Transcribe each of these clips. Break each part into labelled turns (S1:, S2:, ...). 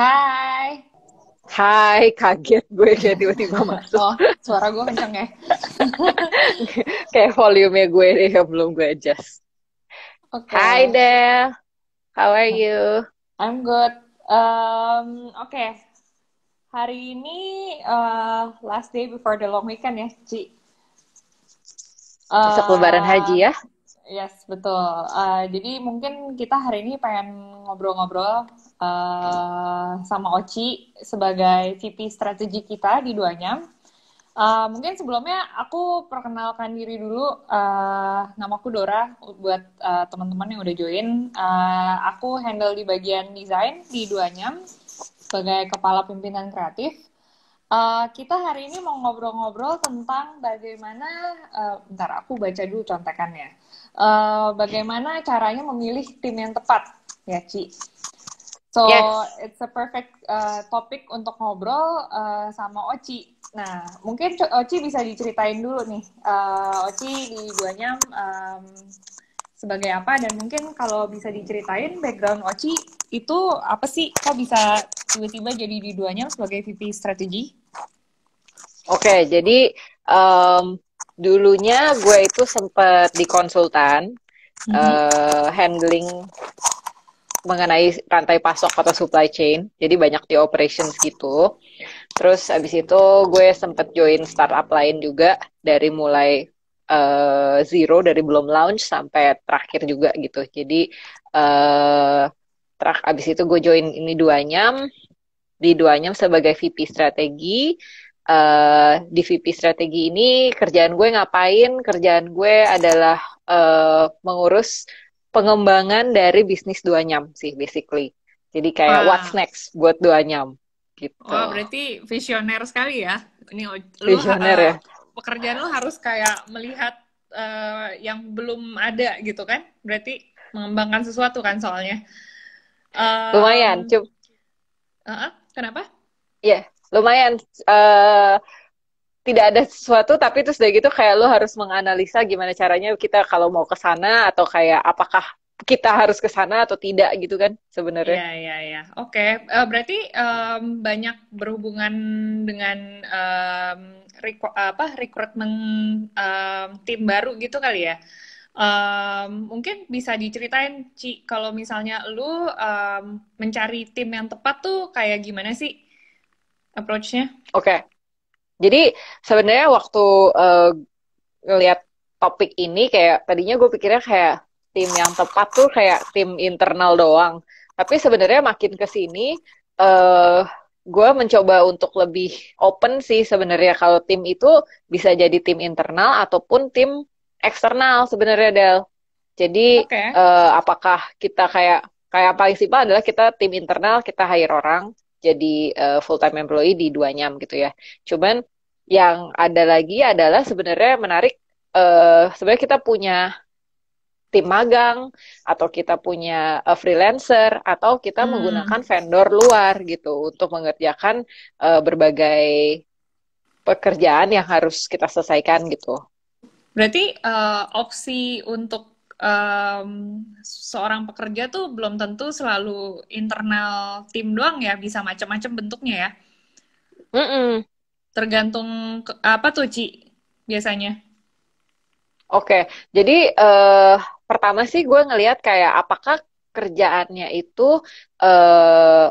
S1: Hai. Hai, kaget gue kayak tiba-tiba masuk. Oh, suara gue kenceng ya. kayak volume gue deh yang belum gue adjust.
S2: Okay. Hai Del. How are you? I'm good. Um, Oke. Okay. Hari ini uh, last day before the long weekend ya, Ci. Besok uh, lebaran haji ya. Yes, betul. Uh, jadi mungkin kita hari ini pengen ngobrol-ngobrol Eh, sama Oci sebagai VP strategi kita di duanya. Uh, mungkin sebelumnya aku perkenalkan diri dulu. Uh, aku Dora buat uh, teman-teman yang udah join. Uh, aku handle di bagian desain di duanya sebagai kepala pimpinan kreatif. Uh, kita hari ini mau ngobrol-ngobrol tentang bagaimana, uh, bentar aku baca dulu contekannya, uh, bagaimana caranya memilih tim yang tepat, ya Ci.
S1: So yes.
S2: it's a perfect uh, topik untuk ngobrol uh, sama Oci. Nah, mungkin Oci bisa diceritain dulu nih. Uh, Oci di duanya um, sebagai apa dan mungkin kalau bisa diceritain background Oci itu apa sih? Kok bisa tiba-tiba jadi di duanya sebagai VP strategi?
S1: Oke, okay, jadi um, dulunya gue itu sempat di konsultan mm -hmm. uh, handling mengenai rantai pasok atau supply chain. Jadi banyak di operations gitu. Terus abis itu gue sempet join startup lain juga dari mulai uh, zero dari belum launch sampai terakhir juga gitu. Jadi uh, abis itu gue join ini duanyam di duanyam sebagai VP strategi. Uh, di VP strategi ini kerjaan gue ngapain? Kerjaan gue adalah uh, mengurus pengembangan dari bisnis dua nyam sih basically. Jadi kayak ah. what's next buat dua nyam gitu. oh,
S2: berarti visioner sekali ya. Ini visioner lu, eh, ya. pekerjaan lo harus kayak melihat uh, yang belum ada gitu kan? Berarti mengembangkan sesuatu kan soalnya. Um, lumayan, cuma Uh, uh, kenapa? Ya yeah, lumayan. Uh,
S1: tidak ada sesuatu tapi terus dari gitu kayak lo harus menganalisa gimana caranya kita kalau mau ke sana atau kayak apakah kita harus ke sana atau tidak gitu kan sebenarnya. Iya iya
S2: iya. Oke, okay. uh, eh, berarti um, banyak berhubungan dengan um, reku- apa rekrutmen um, tim baru gitu kali ya. Um, mungkin bisa diceritain Ci kalau misalnya lu um, mencari tim yang tepat tuh kayak gimana sih approach-nya?
S1: Oke. Okay. Jadi sebenarnya waktu uh, eh, ngelihat topik ini kayak tadinya gue pikirnya kayak tim yang tepat tuh kayak tim internal doang. Tapi sebenarnya makin ke sini uh, gue mencoba untuk lebih open sih sebenarnya kalau tim itu bisa jadi tim internal ataupun tim eksternal sebenarnya Del. Jadi okay. uh, eh, apakah kita kayak kayak paling simpel adalah kita tim internal kita hire orang jadi uh, eh, full time employee di dua nyam gitu ya. Cuman yang ada lagi adalah sebenarnya menarik uh, sebenarnya kita punya tim magang atau kita punya uh, freelancer atau kita hmm. menggunakan vendor luar gitu untuk mengerjakan uh, berbagai pekerjaan yang harus kita selesaikan gitu.
S2: Berarti uh, opsi untuk um, seorang pekerja tuh belum tentu selalu internal tim doang ya bisa macam-macam bentuknya ya mm -mm. tergantung ke, apa tuh Ci biasanya
S1: oke okay. jadi uh, pertama sih gue ngelihat kayak apakah kerjaannya itu uh,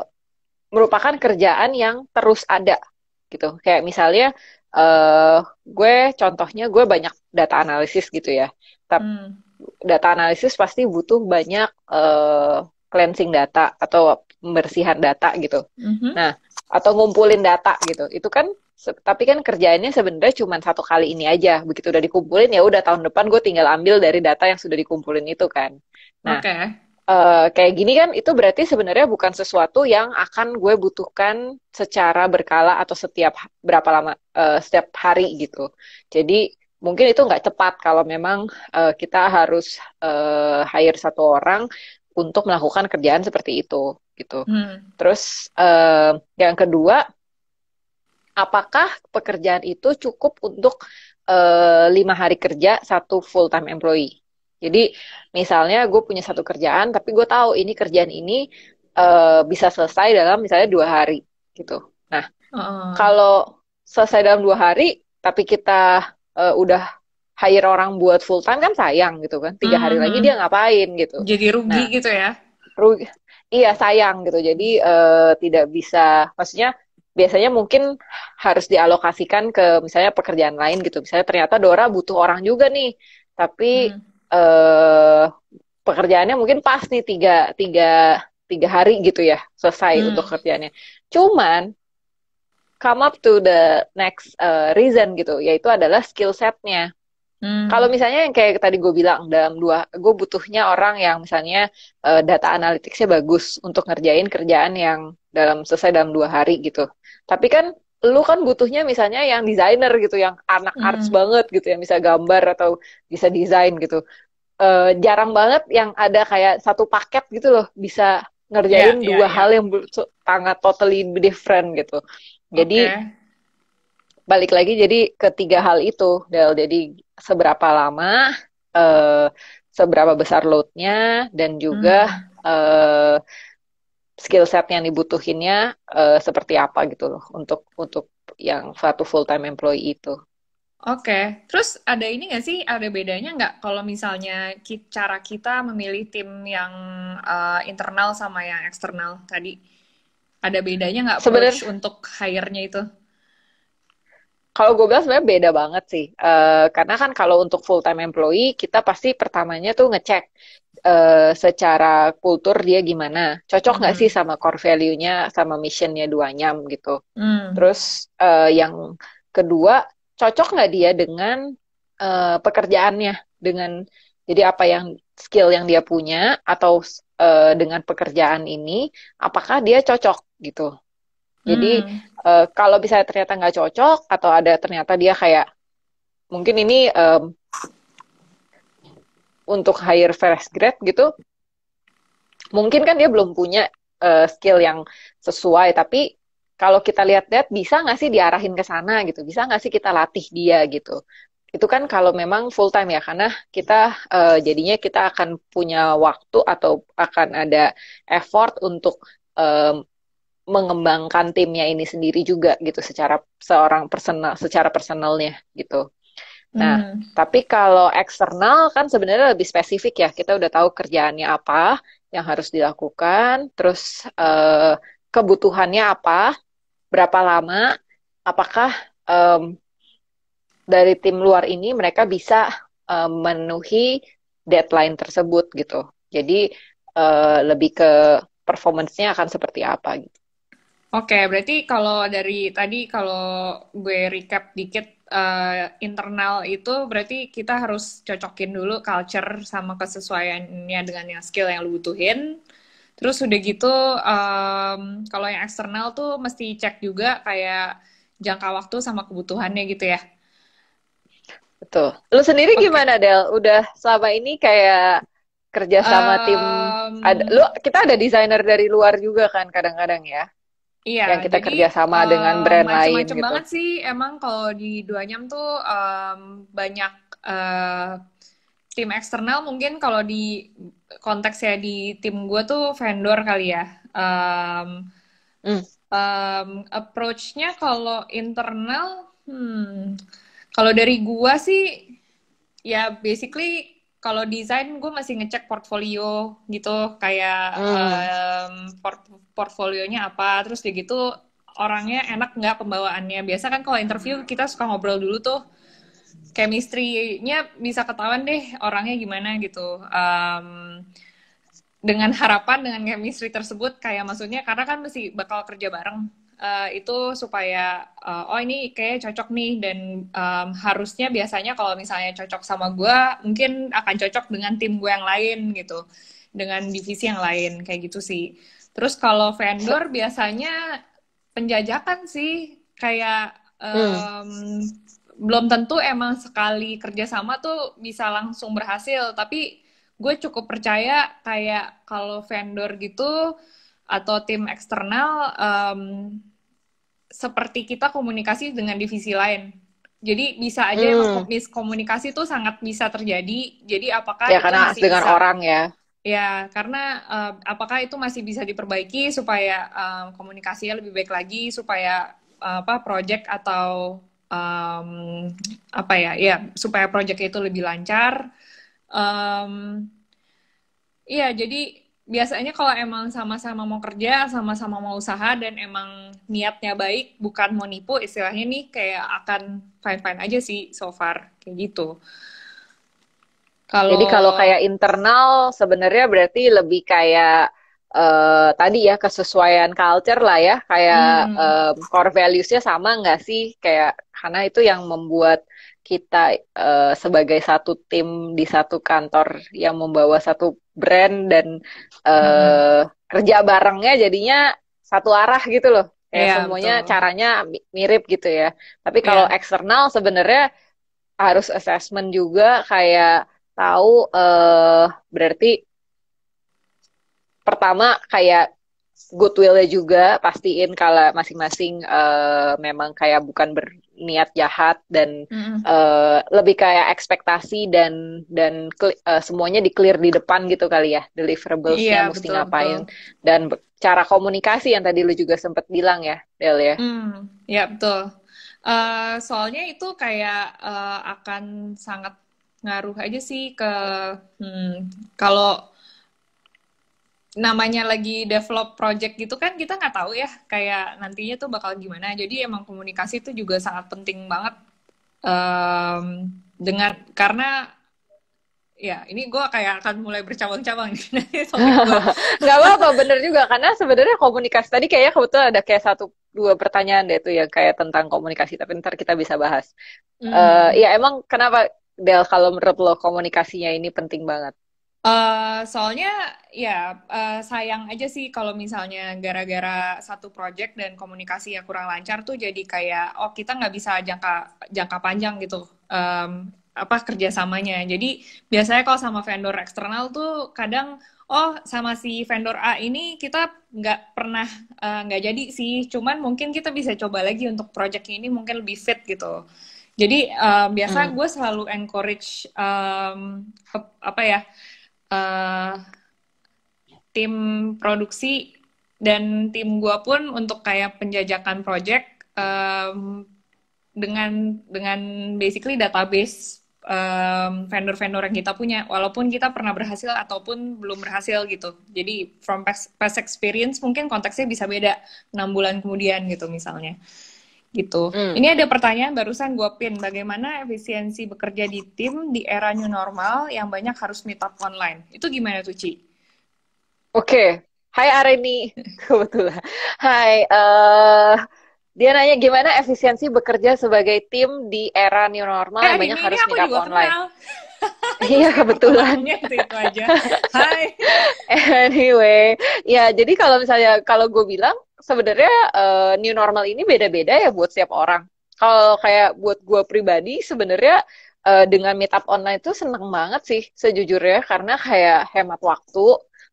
S1: merupakan kerjaan yang terus ada gitu kayak misalnya uh, gue contohnya gue banyak data analisis gitu ya tapi hmm data analisis pasti butuh banyak uh, cleansing data atau pembersihan data gitu. Mm-hmm. Nah, atau ngumpulin data gitu. Itu kan tapi kan kerjaannya sebenarnya cuma satu kali ini aja. Begitu udah dikumpulin ya udah tahun depan gue tinggal ambil dari data yang sudah dikumpulin itu kan. Nah, okay. Uh, eh, kayak gini kan itu berarti sebenarnya bukan sesuatu yang akan gue butuhkan secara berkala atau setiap berapa lama uh, setiap hari gitu. Jadi mungkin itu nggak cepat kalau memang uh, kita harus uh, hire satu orang untuk melakukan kerjaan seperti itu gitu. Hmm. Terus uh, yang kedua, apakah pekerjaan itu cukup untuk lima hari kerja satu full time employee? Jadi misalnya gue punya satu kerjaan, tapi gue tahu ini kerjaan ini uh, bisa selesai dalam misalnya dua hari gitu. Nah, uh. kalau selesai dalam dua hari, tapi kita uh, udah hire orang buat full time kan sayang gitu kan tiga hmm. hari lagi hmm. dia ngapain gitu
S2: jadi rugi nah, gitu ya
S1: rugi iya sayang gitu jadi uh, tidak bisa maksudnya biasanya mungkin harus dialokasikan ke misalnya pekerjaan lain gitu. Misalnya ternyata Dora butuh orang juga nih, tapi mm. uh, pekerjaannya mungkin pas nih tiga tiga tiga hari gitu ya selesai mm. untuk kerjanya Cuman come up to the next uh, reason gitu, yaitu adalah skill setnya. Hmm. Kalau misalnya yang kayak tadi gue bilang dalam dua, gue butuhnya orang yang misalnya uh, data analitiknya bagus untuk ngerjain kerjaan yang dalam selesai dalam dua hari gitu. Tapi kan lu kan butuhnya misalnya yang desainer gitu, yang anak hmm. arts banget gitu, yang bisa gambar atau bisa desain gitu. Uh, jarang banget yang ada kayak satu paket gitu loh bisa ngerjain yeah, iya, dua yeah, hal yeah. yang sangat totally different gitu. Jadi okay. balik lagi jadi ketiga hal itu, Del. Jadi seberapa lama, uh, seberapa besar loadnya, dan juga hmm. uh, skill set yang dibutuhinnya uh, seperti apa gitu loh untuk untuk yang satu full time employee itu.
S2: Oke, okay. terus ada ini nggak sih, ada bedanya nggak kalau misalnya cara kita memilih tim yang uh, internal sama yang eksternal tadi? ada bedanya nggak sebenarnya untuk hire-nya itu
S1: kalau gue bilang sebenarnya beda banget sih uh, karena kan kalau untuk full time employee kita pasti pertamanya tuh ngecek uh, secara kultur dia gimana cocok nggak mm. sih hmm. sama core value-nya sama mission-nya duanya gitu mm. terus uh, yang kedua cocok nggak dia dengan uh, pekerjaannya dengan jadi apa yang skill yang dia punya atau uh, dengan pekerjaan ini apakah dia cocok gitu. Jadi hmm. uh, kalau bisa ternyata nggak cocok atau ada ternyata dia kayak mungkin ini um, untuk higher fresh grad gitu, mungkin kan dia belum punya uh, skill yang sesuai. Tapi kalau kita lihat lihat bisa nggak sih diarahin ke sana gitu, bisa nggak sih kita latih dia gitu. Itu kan kalau memang full time ya, karena kita uh, jadinya kita akan punya waktu atau akan ada effort untuk um, mengembangkan timnya ini sendiri juga gitu secara seorang personal secara personalnya gitu. Nah, hmm. tapi kalau eksternal kan sebenarnya lebih spesifik ya. Kita udah tahu kerjaannya apa, yang harus dilakukan, terus uh, kebutuhannya apa, berapa lama, apakah um, dari tim luar ini mereka bisa eh, memenuhi deadline tersebut gitu. Jadi uh, lebih ke performance akan seperti apa gitu.
S2: Oke, berarti kalau dari tadi kalau gue recap dikit uh, internal itu berarti kita harus cocokin dulu culture sama kesesuaiannya dengan yang skill yang lu butuhin. Terus udah gitu um, kalau yang eksternal tuh mesti cek juga kayak jangka waktu sama kebutuhannya gitu ya. Betul. Lu
S1: sendiri okay. gimana Del? Udah selama ini kayak kerja sama um, tim ada lu kita ada desainer dari luar juga kan
S2: kadang-kadang ya Iya, yang kita jadi, kerjasama uh, dengan eh, brand macem -macem lain. Macam-macam gitu. banget sih, emang kalau di Duanyam tuh um, banyak uh, tim eksternal. Mungkin kalau di konteksnya di tim gue tuh vendor kali ya. Um, mm. um, Approach-nya kalau internal, hmm, kalau dari gue sih, ya basically kalau desain gue masih ngecek portfolio gitu kayak hmm. um, port portfolionya apa terus dia gitu orangnya enak nggak pembawaannya biasa kan kalau interview kita suka ngobrol dulu tuh chemistry-nya bisa ketahuan deh orangnya gimana gitu um, dengan harapan dengan chemistry tersebut kayak maksudnya karena kan masih bakal kerja bareng Uh, itu supaya uh, oh ini kayak cocok nih dan um, harusnya biasanya kalau misalnya cocok sama gue mungkin akan cocok dengan tim gue yang lain gitu dengan divisi yang lain kayak gitu sih Terus kalau vendor biasanya penjajakan sih kayak um, hmm. belum tentu emang sekali kerjasama tuh bisa langsung berhasil. Tapi gue cukup percaya kayak kalau vendor gitu atau tim eksternal um, seperti kita komunikasi dengan divisi lain. Jadi bisa aja hmm. miskomunikasi tuh sangat bisa terjadi. Jadi apakah ya karena dengan bisa, orang ya. Ya, karena uh, apakah itu masih bisa diperbaiki supaya uh, komunikasinya lebih baik lagi, supaya uh, apa project atau um, apa ya, ya supaya project itu lebih lancar. Um, jadi biasanya kalau emang sama-sama mau kerja, sama-sama mau usaha dan emang niatnya baik, bukan mau nipu, istilahnya nih kayak akan fine-fine aja sih so far kayak gitu. Kalau... Jadi kalau kayak
S1: internal sebenarnya berarti lebih kayak uh, tadi ya kesesuaian culture lah ya kayak hmm. uh, core valuesnya sama nggak sih kayak karena itu yang membuat kita uh, sebagai satu tim di satu kantor yang membawa satu brand dan uh, hmm. kerja barengnya jadinya satu arah gitu loh kayak yeah, semuanya betul. caranya mirip gitu ya tapi kalau yeah. eksternal sebenarnya harus assessment juga kayak tahu uh, berarti pertama kayak goodwillnya juga pastiin kalau masing-masing uh, memang kayak bukan berniat jahat dan mm. uh, lebih kayak ekspektasi dan dan uh, semuanya di clear di depan gitu kali ya deliverablesnya yeah, mesti betul, ngapain betul. dan cara komunikasi yang tadi lu juga sempat bilang ya Del ya mm, ya yeah, betul
S2: uh, soalnya itu kayak uh, akan sangat ngaruh aja sih ke hmm, kalau namanya lagi develop project gitu kan kita nggak tahu ya kayak nantinya tuh bakal gimana jadi emang komunikasi itu juga sangat penting banget um, dengan karena ya ini gue kayak akan mulai bercabang-cabang nih
S1: nggak apa-apa bener juga karena sebenarnya komunikasi tadi kayaknya kebetulan ada kayak satu dua pertanyaan deh tuh yang kayak tentang komunikasi tapi ntar kita bisa bahas mm. uh, ya emang kenapa Del kalau menurut lo komunikasinya ini penting banget?
S2: Uh, soalnya ya uh, sayang aja sih kalau misalnya gara-gara satu project dan komunikasi yang kurang lancar tuh jadi kayak oh kita nggak bisa jangka jangka panjang gitu um, apa kerjasamanya. Jadi biasanya kalau sama vendor eksternal tuh kadang oh sama si vendor A ini kita nggak pernah eh, nggak uh, jadi sih, cuman mungkin kita bisa coba lagi untuk project ini mungkin lebih fit gitu. Jadi uh, eh, biasa hmm. gue selalu encourage um, apa ya uh, tim produksi dan tim gue pun untuk kayak penjajakan project um, dengan dengan basically database vendor vendor-vendor yang kita punya walaupun kita pernah berhasil ataupun belum berhasil gitu jadi from past, past experience mungkin konteksnya bisa beda enam bulan kemudian gitu misalnya gitu. Mm. Ini ada pertanyaan barusan gue pin, bagaimana efisiensi bekerja di tim di era new normal yang banyak harus meet up online? Itu gimana tuh Ci?
S1: Oke, okay. Hai Areni, kebetulan. Hai, uh, dia nanya gimana efisiensi bekerja sebagai tim di era new normal eh, yang banyak harus meet up online. iya kebetulan. itu, itu aja. Hai. anyway, ya jadi kalau misalnya kalau gue bilang sebenarnya uh, new normal ini beda-beda ya buat setiap orang. Kalau kayak buat gue pribadi sebenarnya uh, dengan meetup online itu seneng banget sih sejujurnya karena kayak hemat waktu,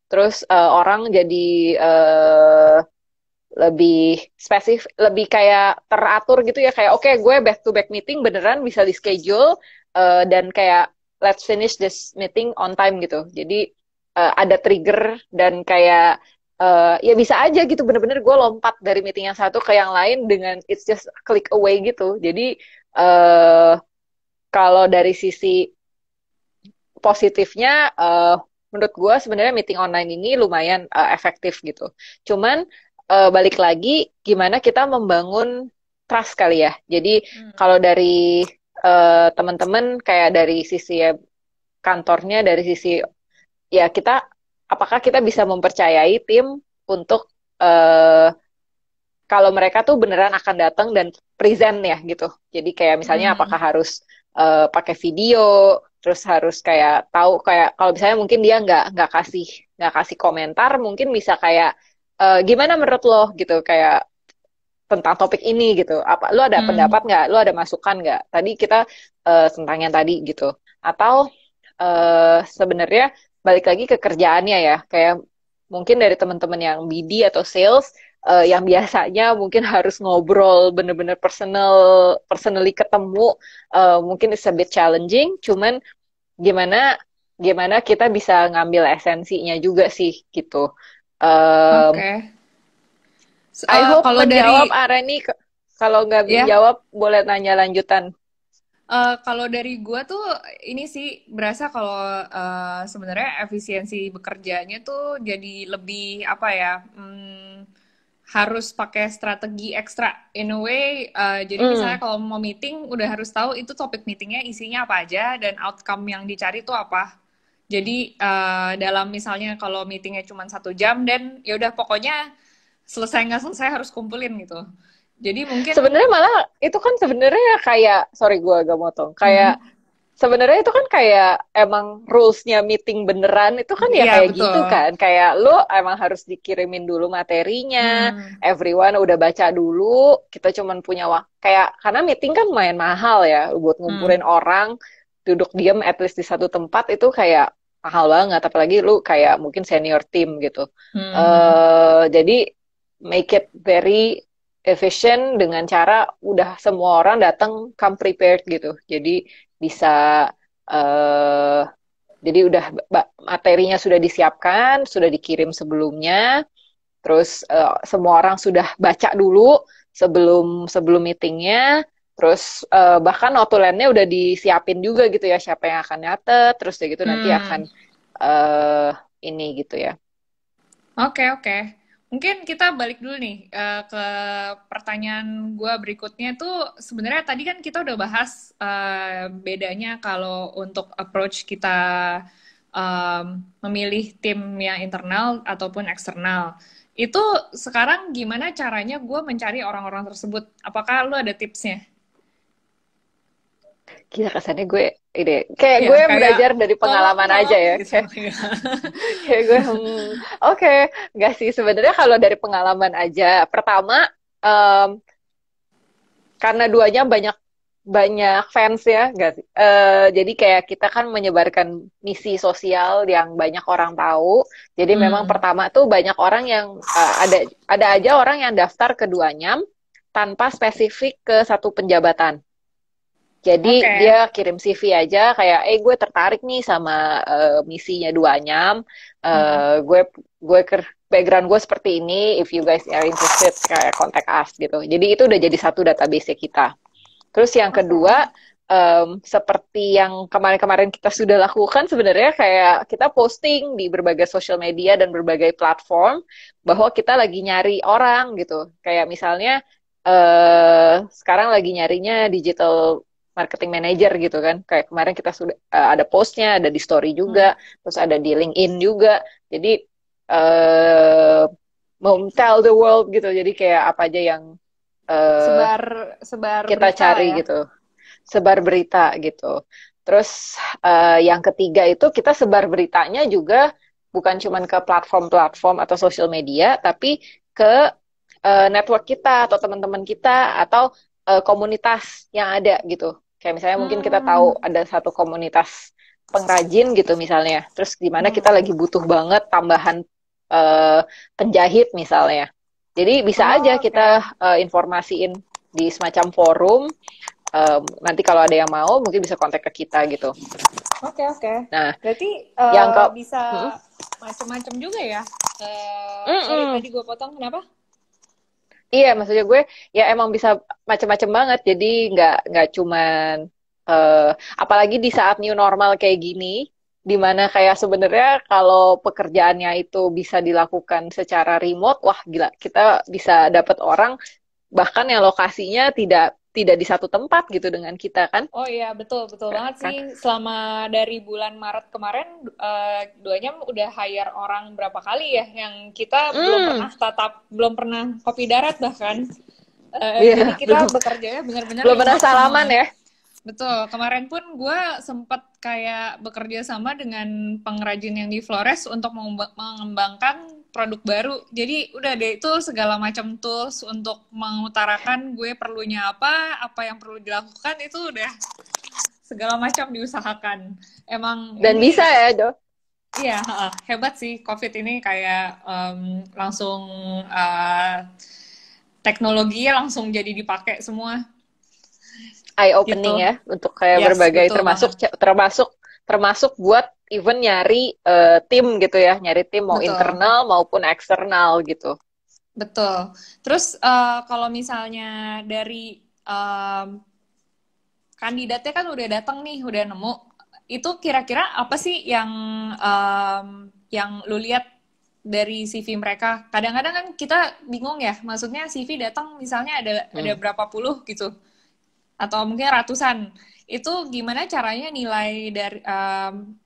S1: terus uh, orang jadi uh, lebih spesifik, lebih kayak teratur gitu ya kayak oke okay, gue back to back meeting beneran bisa di schedule uh, dan kayak let's finish this meeting on time gitu. Jadi uh, ada trigger dan kayak uh, ya bisa aja gitu bener-bener gue lompat dari meeting yang satu ke yang lain dengan it's just click away gitu jadi uh, kalau dari sisi positifnya uh, menurut gue sebenarnya meeting online ini lumayan uh, efektif gitu cuman uh, balik lagi gimana kita membangun trust kali ya jadi hmm. kalau dari uh, teman-teman kayak dari sisi ya kantornya dari sisi ya kita apakah kita bisa mempercayai tim untuk uh, kalau mereka tuh beneran akan datang dan present ya gitu. Jadi kayak misalnya hmm. apakah harus uh, pakai video, terus harus kayak tahu kayak kalau misalnya mungkin dia nggak nggak kasih nggak kasih komentar, mungkin bisa kayak uh, gimana menurut lo gitu kayak tentang topik ini gitu. Apa lo ada hmm. pendapat nggak? Lo ada masukan nggak? Tadi kita uh, tentang yang tadi gitu. Atau uh, sebenarnya balik lagi ke kerjaannya ya kayak mungkin dari teman-teman yang BD atau sales uh, yang biasanya mungkin harus ngobrol bener-bener personal personally ketemu uh, mungkin it's a bit challenging cuman gimana gimana kita bisa ngambil esensinya juga sih gitu um, okay. So, I eh, hope kalau menjawab dari... Arani kalau nggak yeah. Iya. jawab boleh nanya lanjutan
S2: Uh, kalau dari gue tuh ini sih berasa kalau uh, sebenarnya efisiensi bekerjanya tuh jadi lebih apa ya hmm, harus pakai strategi ekstra in a way uh, jadi mm. misalnya kalau mau meeting udah harus tahu itu topik meetingnya isinya apa aja dan outcome yang dicari tuh apa jadi uh, dalam misalnya kalau meetingnya cuma satu jam dan ya udah pokoknya selesai nggak selesai harus kumpulin gitu jadi mungkin sebenarnya malah
S1: itu kan sebenarnya kayak sorry gue agak motong kayak hmm. sebenarnya itu kan kayak emang rulesnya meeting beneran itu kan ya, yeah, kayak betul. gitu kan kayak lo emang harus dikirimin dulu materinya mm. everyone udah baca dulu kita cuman punya wah kayak karena meeting kan main mahal ya buat ngumpulin mm. orang duduk diam at least di satu tempat itu kayak mahal banget apalagi lu kayak mungkin senior team gitu mm. uh, jadi make it very efisien dengan cara udah semua orang datang come prepared gitu. Jadi bisa uh, jadi udah materinya sudah disiapkan, sudah dikirim sebelumnya. Terus uh, semua orang sudah baca dulu sebelum sebelum meetingnya. Terus uh, bahkan notulennya udah disiapin juga gitu ya siapa yang akan nyatet, terus ya gitu hmm. nanti akan uh, ini gitu ya.
S2: Oke okay, oke. Okay. Mungkin kita balik dulu nih eh, ke pertanyaan gue berikutnya tuh sebenarnya tadi kan kita udah bahas uh, bedanya kalau untuk approach kita um, memilih tim yang internal ataupun eksternal. Itu sekarang gimana caranya gue mencari orang-orang tersebut? Apakah lo ada tipsnya?
S1: Gila kesannya gue ini kayak ya, gue kayak, belajar dari pengalaman tolong, aja ya gitu. kayak gue hmm, oke okay. nggak sih sebenarnya kalau dari pengalaman aja pertama um, karena duanya banyak banyak fans ya gak sih uh, jadi kayak kita kan menyebarkan misi sosial yang banyak orang tahu jadi hmm. memang pertama tuh banyak orang yang uh, ada ada aja orang yang daftar keduanya tanpa spesifik ke satu penjabatan jadi okay. dia kirim CV aja kayak, eh gue tertarik nih sama uh, misinya duanyam. Uh, eh, hmm. Gue gue ke background gue seperti ini. If you guys are interested, kayak contact us gitu. Jadi itu udah jadi satu database kita. Terus yang kedua, um, seperti yang kemarin-kemarin kita sudah lakukan sebenarnya kayak kita posting di berbagai social media dan berbagai platform bahwa kita lagi nyari orang gitu. Kayak misalnya uh, sekarang lagi nyarinya digital marketing manager gitu kan kayak kemarin kita sudah uh, ada postnya ada di story juga hmm. terus ada di LinkedIn juga jadi uh, eh, mau tell the world gitu jadi kayak apa aja yang uh, sebar
S2: sebar kita berita, cari ya?
S1: gitu sebar berita gitu terus uh, yang ketiga itu kita sebar beritanya juga bukan cuman ke platform-platform atau social media tapi ke uh, network kita atau teman-teman kita atau komunitas yang ada gitu. Kayak misalnya hmm. mungkin kita hmm. tahu ada satu komunitas pengrajin gitu misalnya. Terus di gimana kita hmm. lagi butuh banget tambahan uh, penjahit misalnya. Jadi bisa oh, aja okay. kita uh, informasiin di semacam forum. Uh, nanti kalau ada yang mau mungkin bisa kontak ke kita gitu.
S2: Oke okay, oke. Okay. Nah, berarti uh, yang kau bisa hmm? macam-macam juga ya. Uh, mm -mm. Sorry, tadi gue potong kenapa?
S1: iya maksudnya gue ya emang bisa macam-macam banget jadi nggak nggak cuman uh, apalagi di saat new normal kayak gini dimana kayak sebenarnya kalau pekerjaannya itu bisa dilakukan secara remote wah gila kita bisa dapat orang bahkan yang lokasinya tidak tidak di satu tempat gitu dengan
S2: kita kan oh iya betul betul banget sih selama dari bulan Maret kemarin uh, duanya udah hire orang berapa kali ya yang kita hmm. belum pernah tatap belum pernah kopi darat bahkan uh, eh, yeah, jadi kita bekerja ya benar-benar belum pernah salaman ya Betul, kemarin pun gue sempat kayak bekerja sama dengan pengrajin yang di Flores untuk mengembangkan produk baru. Jadi udah deh itu segala macam tools untuk mengutarakan gue perlunya apa, apa yang perlu dilakukan itu udah segala macam diusahakan. Emang dan ini, bisa ya, Do. Iya, hebat sih COVID ini kayak um, langsung uh, teknologi langsung jadi dipakai semua. Eye opening gitu. ya
S1: untuk kayak yes, berbagai termasuk banget. termasuk termasuk buat even nyari uh, tim gitu ya, nyari tim mau Betul. internal maupun eksternal gitu. Betul.
S2: Terus uh, kalau misalnya dari um, kandidatnya kan udah datang nih, udah nemu, itu kira-kira apa sih yang um, yang lu lihat dari CV mereka? Kadang-kadang kan kita bingung ya, maksudnya CV datang misalnya ada hmm. ada berapa puluh gitu, atau mungkin ratusan. Itu gimana caranya nilai dari um,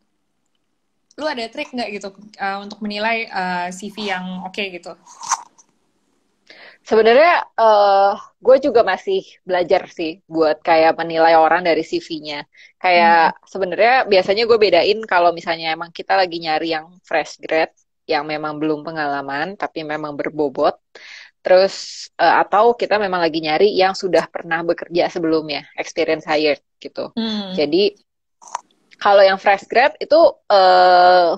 S2: lu ada trik nggak gitu uh, untuk menilai uh, eh, CV yang oke okay, gitu?
S1: Sebenarnya uh, eh, gue juga masih belajar sih buat kayak menilai orang dari CV-nya. Kayak hmm. sebenarnya biasanya gue bedain kalau misalnya emang kita lagi nyari yang fresh grad, yang memang belum pengalaman tapi memang berbobot. Terus uh, atau kita memang lagi nyari yang sudah pernah bekerja sebelumnya, experience hired gitu. Hmm. Jadi kalau yang fresh grad itu uh,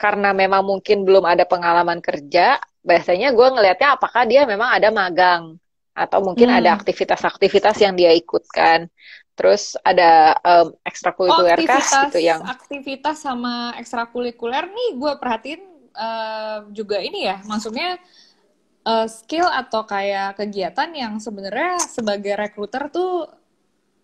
S1: karena memang mungkin belum ada pengalaman kerja, biasanya gue ngelihatnya apakah dia memang ada magang atau mungkin hmm. ada aktivitas-aktivitas yang dia ikutkan. Terus ada um, ekstrakurikuler oh, kas gitu yang
S2: aktivitas sama ekstrakurikuler nih gue perhatiin uh, juga ini ya, maksudnya uh, skill atau kayak kegiatan yang sebenarnya sebagai rekruter tuh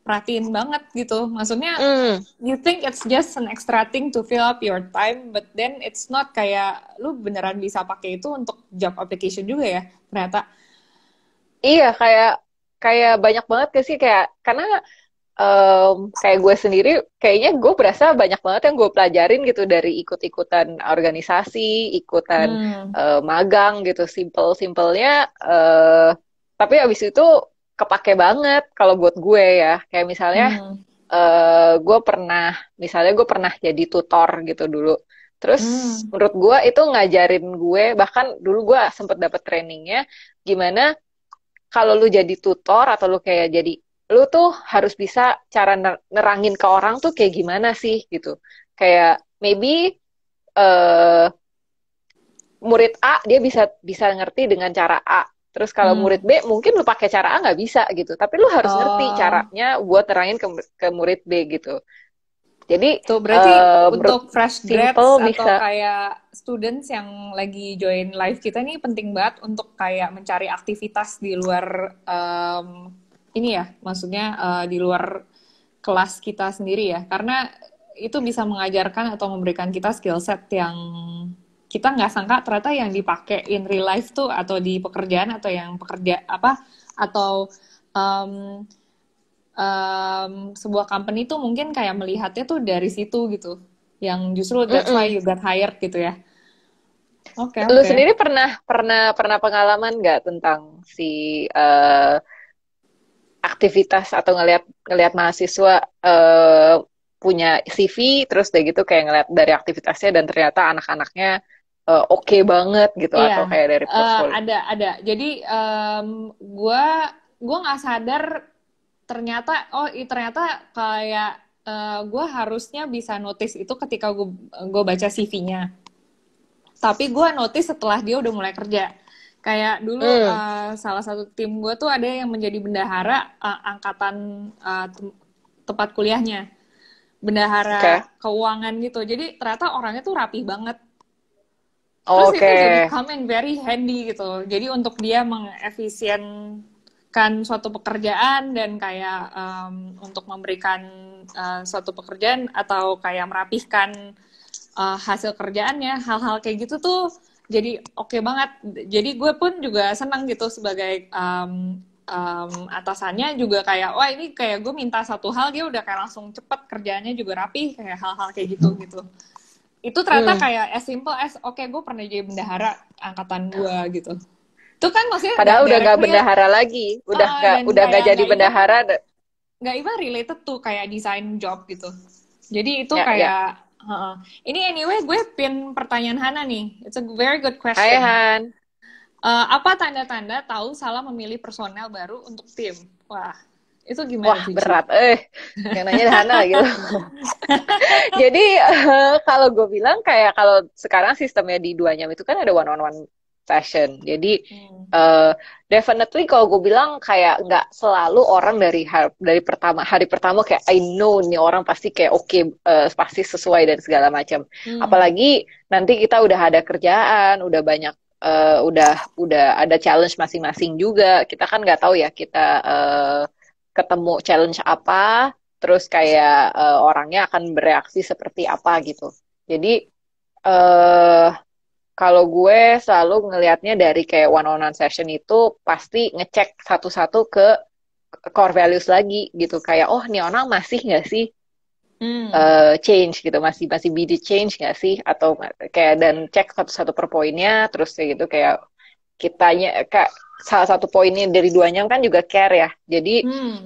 S2: perhatiin banget gitu. Maksudnya mm. you think it's just an extra thing to fill up your time, but then it's not kayak lu beneran bisa pakai itu untuk job application juga ya ternyata.
S1: Iya kayak kayak banyak banget gak sih kayak karena um, kayak gue sendiri kayaknya gue berasa banyak banget yang gue pelajarin gitu dari ikut-ikutan organisasi, ikutan hmm. uh, magang gitu, simple simplenya. Uh, eh, tapi abis itu kepake banget kalau buat gue ya kayak misalnya hmm. uh, gue pernah misalnya gue pernah jadi tutor gitu dulu
S2: terus hmm.
S1: menurut gue itu ngajarin gue bahkan dulu gue sempet dapet trainingnya gimana kalau lu jadi tutor atau lu kayak jadi lu tuh harus bisa cara nerangin ke orang tuh kayak gimana sih gitu kayak maybe uh, murid A dia bisa bisa ngerti dengan cara A Terus kalau hmm. murid B mungkin lu pakai cara A nggak bisa gitu, tapi lu harus oh. ngerti caranya buat terangin ke, ke murid B gitu. Jadi tuh berarti uh, untuk fresh grads atau bisa.
S2: kayak students yang lagi join live kita ini penting banget untuk kayak mencari aktivitas di luar um, ini ya, maksudnya uh, di luar kelas kita sendiri ya, karena itu bisa mengajarkan atau memberikan kita skill set yang kita nggak sangka ternyata yang dipakai in real life tuh atau di pekerjaan atau yang pekerja apa atau um, um, sebuah company tuh mungkin kayak melihatnya tuh dari situ gitu yang justru that's why you got hired gitu ya oke okay, lu okay. sendiri pernah pernah
S1: pernah pengalaman nggak tentang si uh, aktivitas atau ngelihat ngelihat mahasiswa uh, punya CV terus deh gitu kayak ngeliat dari aktivitasnya dan ternyata anak-anaknya Eh, oke okay banget gitu yeah. atau kayak dari eh, portfolio? Uh,
S2: ada ada. Jadi um, gue gue nggak sadar ternyata oh ternyata kayak uh, eh, gue harusnya bisa notice itu ketika gue gue baca CV-nya. Tapi gue notice setelah dia udah mulai kerja. Kayak dulu mm. uh, salah satu tim gue tuh ada yang menjadi bendahara uh, angkatan uh, te tempat kuliahnya. Bendahara okay. keuangan gitu. Jadi ternyata orangnya tuh rapi banget Terus okay. itu jadi come in very handy gitu. Jadi untuk dia mengefisienkan suatu pekerjaan dan kayak um, untuk memberikan uh, suatu pekerjaan atau kayak merapihkan uh, hasil kerjaannya, hal-hal kayak gitu tuh jadi oke okay banget. Jadi gue pun juga senang gitu sebagai um, um, atasannya juga kayak wah ini kayak gue minta satu hal dia udah kayak langsung cepet kerjaannya juga rapi kayak hal-hal kayak gitu gitu itu ternyata hmm. kayak as simple as oke okay, gue pernah jadi bendahara angkatan gue gitu itu kan maksudnya
S1: padahal udah gak bendahara lagi udah uh, oh, gak udah gak jadi gak bendahara
S2: nggak even related tuh kayak desain job gitu jadi itu ya, ya. kayak ya. Uh, ini anyway gue pin pertanyaan Hana nih it's a very good question Hai Han uh, apa tanda-tanda tahu salah memilih personel baru untuk tim wah
S1: itu gimana? Wah sih? berat, eh yang nanya Hana gitu. Jadi uh, kalau gue bilang kayak kalau sekarang sistemnya di duanya itu kan ada one on one session. Jadi hmm. uh, definitely kalau gue bilang kayak nggak selalu orang dari hari, dari pertama hari pertama kayak I know nih orang pasti kayak oke okay, uh, eh, pasti sesuai dan segala macam. Hmm. Apalagi nanti kita udah ada kerjaan, udah banyak uh, udah udah ada challenge masing-masing juga. Kita kan nggak tahu ya kita uh, ketemu challenge apa, terus kayak uh, orangnya akan bereaksi seperti apa gitu. Jadi uh, kalau gue selalu ngelihatnya dari kayak one on one session itu pasti ngecek satu-satu ke core values lagi gitu kayak oh nih orang masih nggak sih hmm. uh, change gitu masih masih be the change nggak sih atau kayak dan cek satu-satu per poinnya terus kayak gitu kayak kitanya kak salah satu poinnya dari duanya kan juga care ya. Jadi hmm.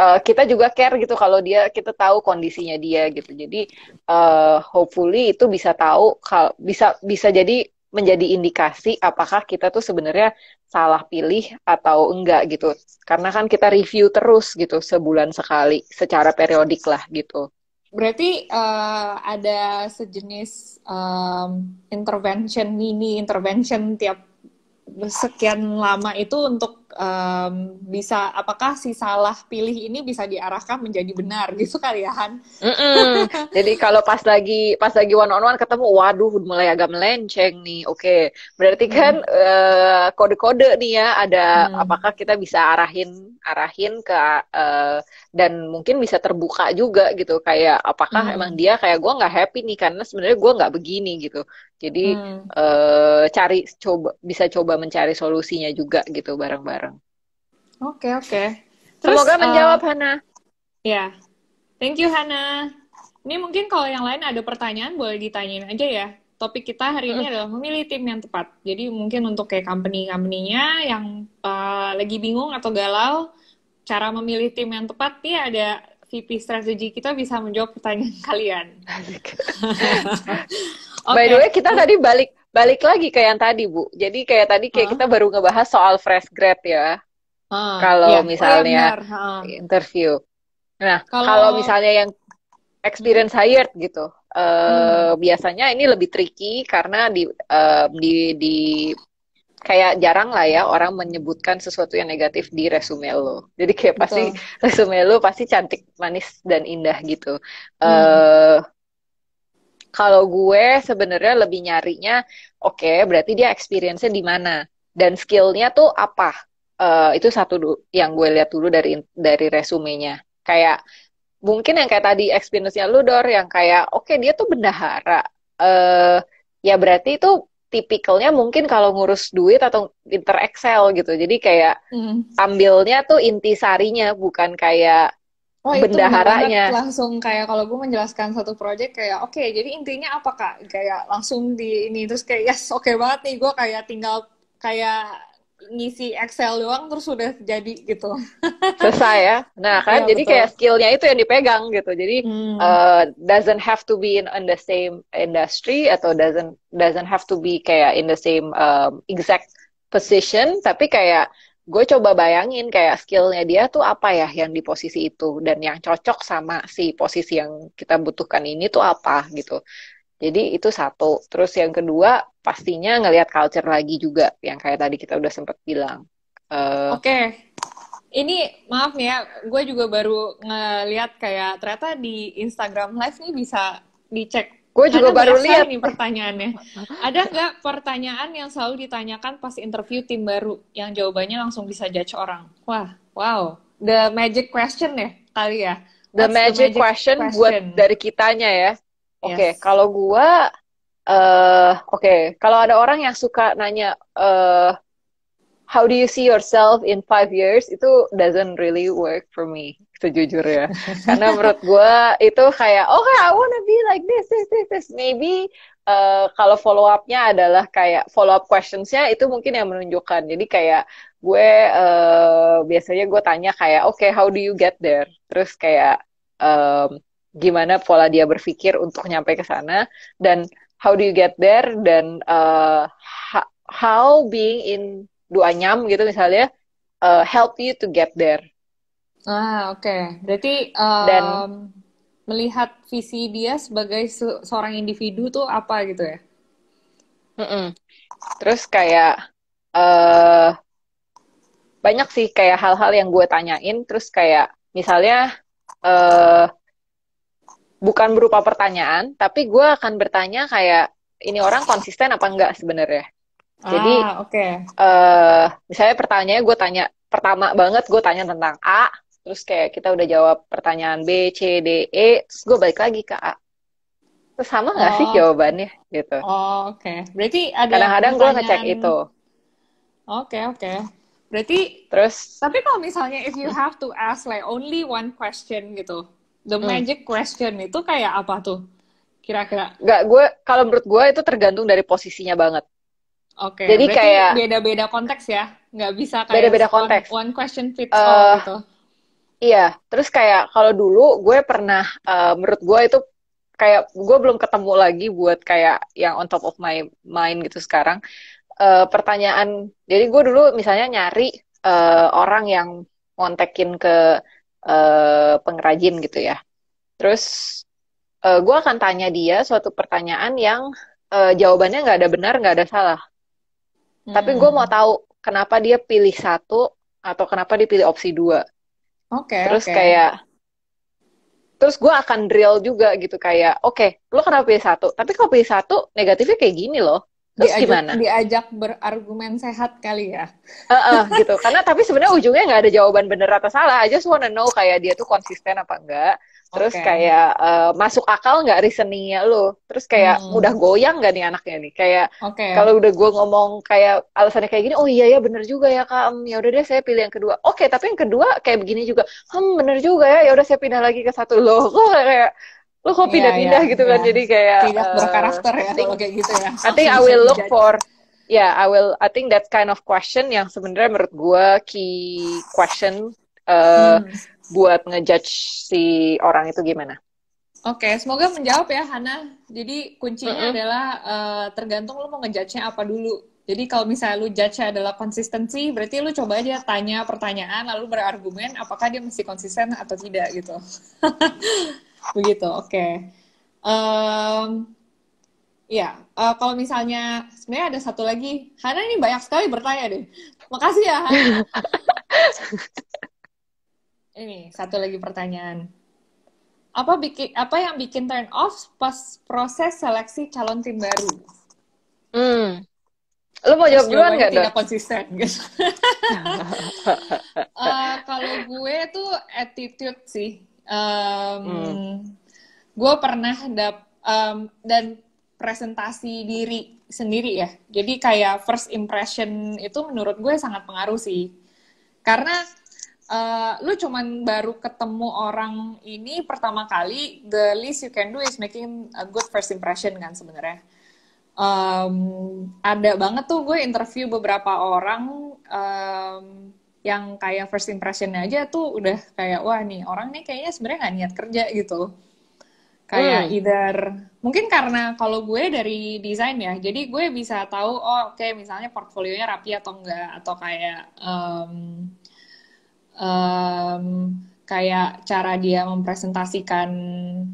S1: uh, kita juga care gitu kalau dia kita tahu kondisinya dia gitu. Jadi uh, hopefully itu bisa tahu kalau bisa bisa jadi menjadi indikasi apakah kita tuh sebenarnya salah pilih atau enggak gitu. Karena kan kita review terus gitu sebulan sekali secara periodik lah gitu.
S2: Berarti uh, ada sejenis um, intervention mini intervention tiap sekian lama itu untuk um, bisa apakah si salah pilih ini bisa diarahkan menjadi benar gitu kali ya Han. Mm -mm. Jadi kalau pas lagi pas lagi one on one ketemu, waduh
S1: mulai agak melenceng nih. Oke, okay. berarti kan eh, kode-kode mm. uh, nih ya ada mm. apakah kita bisa arahin arahin ke uh, dan mungkin bisa terbuka juga gitu kayak apakah mm. emang dia kayak gue nggak happy nih karena sebenarnya gue nggak begini gitu. Jadi hmm. ee, eh, cari coba bisa coba mencari solusinya juga gitu bareng-bareng.
S2: Oke okay, oke. Okay. Semoga menjawab uh, Hana. Ya, yeah. thank you Hana. Ini mungkin kalau yang lain ada pertanyaan boleh ditanyain aja ya. Topik kita hari ini hmm. adalah memilih tim yang tepat. Jadi mungkin untuk kayak company nya yang uh, lagi bingung atau galau, cara memilih tim yang tepat dia ada VP strategi kita bisa menjawab pertanyaan kalian. okay. By the way,
S1: kita tadi balik balik lagi ke yang tadi bu. Jadi kayak tadi kayak huh? kita baru ngebahas soal fresh grad ya. Ah, kalau ya, misalnya ah. interview. Nah, kalau... kalau misalnya yang experience hired gitu, uh, hmm. biasanya ini lebih tricky karena di uh, di di kayak jarang lah ya orang menyebutkan sesuatu yang negatif di resume lo. Jadi kayak Betul. pasti resume lo pasti cantik, manis dan indah gitu. Hmm. Eh, kalau gue sebenarnya lebih nyarinya, oke, okay, berarti dia experience-nya di mana dan skillnya tuh apa uh, itu satu yang gue lihat dulu dari dari resumenya kayak mungkin yang kayak tadi experience-nya lu Dor yang kayak oke okay, dia tuh bendahara uh, ya berarti itu tipikalnya mungkin kalau ngurus duit atau pinter Excel gitu jadi kayak mm. ambilnya tuh intisarinya bukan kayak Oh, bendaharanya itu
S2: langsung kayak kalau gue menjelaskan satu project kayak oke okay, jadi intinya apa kak kayak langsung di ini terus kayak yes oke okay banget nih gue kayak tinggal kayak ngisi Excel doang terus sudah jadi gitu.
S1: Selesai ya. Nah kan, iya, jadi betul. kayak skillnya itu yang dipegang gitu. Jadi hmm. uh, doesn't have to be in, in the same industry atau doesn't doesn't have to be kayak in the same um, exact position, tapi kayak gue coba bayangin kayak skillnya dia tuh apa ya yang di posisi itu dan yang cocok sama si posisi yang kita butuhkan ini tuh apa gitu. Jadi itu satu. Terus yang kedua pastinya ngelihat culture lagi juga yang kayak tadi kita udah sempet bilang. Uh, Oke.
S2: Okay. Ini maaf nih ya, gue juga baru ngelihat kayak ternyata di Instagram Live nih bisa dicek Gue juga Ada baru lihat nih pertanyaannya. Ada nggak pertanyaan yang selalu ditanyakan pas interview tim baru yang jawabannya langsung bisa judge orang? Wah, wow, the magic question ya kali ya.
S1: the magic, the magic question, question buat dari kitanya ya. Oke, okay, yes. kalau gue, uh, oke, okay. kalau ada orang yang suka nanya uh, how do you see yourself in five years itu doesn't really work for me sejujurnya. Karena menurut gue itu kayak oh okay, I wanna be like this this this this maybe Uh, kalau follow up-nya adalah kayak follow up questions-nya itu mungkin yang menunjukkan. Jadi kayak gue uh, biasanya gue tanya kayak oke okay, how do you get there? Terus kayak um, gimana pola dia berpikir untuk nyampe ke sana dan how do you get there dan uh, how being in dua nyam gitu misalnya uh, help you to get there.
S2: Ah oke, okay. berarti um, dan melihat visi dia sebagai se seorang individu tuh apa gitu ya?
S1: Mm -mm. Terus kayak uh, banyak sih kayak hal-hal yang gue tanyain, terus kayak misalnya uh, bukan berupa pertanyaan, tapi gue akan bertanya kayak ini orang konsisten apa enggak sebenarnya.
S2: Jadi, ah, okay.
S1: uh, eh, misalnya pertanyaannya gue tanya pertama banget gue tanya tentang A, terus kayak kita udah jawab pertanyaan B, C, D, E, gue balik lagi ke A. Terus sama nggak oh. sih jawabannya gitu?
S2: Oh, oke. Okay. Berarti ada kadang-kadang gue ngecek itu. Oke, okay, oke. Okay. Berarti terus tapi kalau misalnya if you have to ask like only one question gitu, the hmm. magic hmm. question itu kayak apa tuh? Kira-kira?
S1: Gak, gue kalau menurut gue itu tergantung dari posisinya banget. Oke. Okay, Jadi kayak
S2: beda-beda konteks ya, nggak bisa kayak beda-beda konteks. One, one question fits uh, all gitu.
S1: Iya, terus kayak kalau dulu gue pernah, uh, menurut gue itu kayak gue belum ketemu lagi buat kayak yang on top of my mind gitu sekarang. Uh, pertanyaan, jadi gue dulu misalnya nyari uh, orang yang ngontekin ke uh, pengrajin gitu ya. Terus uh, eh, gue akan tanya dia suatu pertanyaan yang uh, jawabannya nggak ada benar nggak ada salah. Hmm. Tapi gue mau tahu kenapa dia pilih satu atau kenapa dia pilih opsi dua.
S2: Oke. Okay, terus okay. kayak
S1: terus gue akan drill juga gitu kayak oke okay, lo kenapa pilih satu tapi kalau pilih satu negatifnya kayak gini loh Terus diajak, gimana?
S2: Diajak berargumen sehat kali ya. Uh, uh,
S1: gitu. Karena tapi sebenarnya ujungnya nggak ada jawaban bener atau salah. I just wanna know kayak dia tuh konsisten apa enggak. Terus okay. kayak uh, masuk akal nggak reasoningnya lo. Terus kayak hmm. udah goyang nggak nih anaknya nih. Kayak okay. kalau udah gue ngomong kayak alasannya kayak gini, oh iya ya bener juga ya kak. Um, ya udah deh saya pilih yang kedua. Oke, okay, tapi yang kedua kayak begini juga. Hmm bener juga ya. Ya udah saya pindah lagi ke satu lo. kayak lo kok iya, pindah-pindah yeah, yeah, gitu yeah. kan iya. jadi kayak tidak uh, berkarakter eh, ya
S2: kalau kayak gitu ya I think I will look for
S1: ya yeah, I will I think that kind of question yang sebenarnya menurut gue key question uh, hmm. buat ngejudge si orang itu gimana
S2: Oke, okay, semoga menjawab ya Hana. Jadi kuncinya mm -hmm. adalah uh, tergantung lo mau ngejudge-nya apa dulu. Jadi kalau misalnya lo judge nya adalah konsistensi, berarti lo coba aja tanya pertanyaan lalu berargumen apakah dia masih konsisten atau tidak gitu. begitu oke okay. um, ya uh, eh, kalau misalnya sebenarnya ada satu lagi karena ini banyak sekali bertanya deh makasih ya ini satu lagi pertanyaan apa bikin apa yang bikin turn off pas proses seleksi calon tim baru
S1: hmm lo mau jawab duluan nggak tidak konsisten gitu
S2: uh, kalau gue tuh attitude sih Um, hmm. Gue pernah dap um, dan presentasi diri sendiri ya. Jadi kayak first impression itu menurut gue sangat pengaruh sih. Karena uh, lu cuman baru ketemu orang ini pertama kali, the least you can do is making a good first impression kan sebenarnya. Um, ada banget tuh gue interview beberapa orang um, yang kayak first impressionnya aja tuh udah kayak wah nih orang nih kayaknya sebenarnya nggak niat kerja gitu kayak hmm. either mungkin karena kalau gue dari desain ya jadi gue bisa tahu oh oke okay, misalnya portfolionya rapi atau enggak atau kayak um, um, kayak cara dia mempresentasikan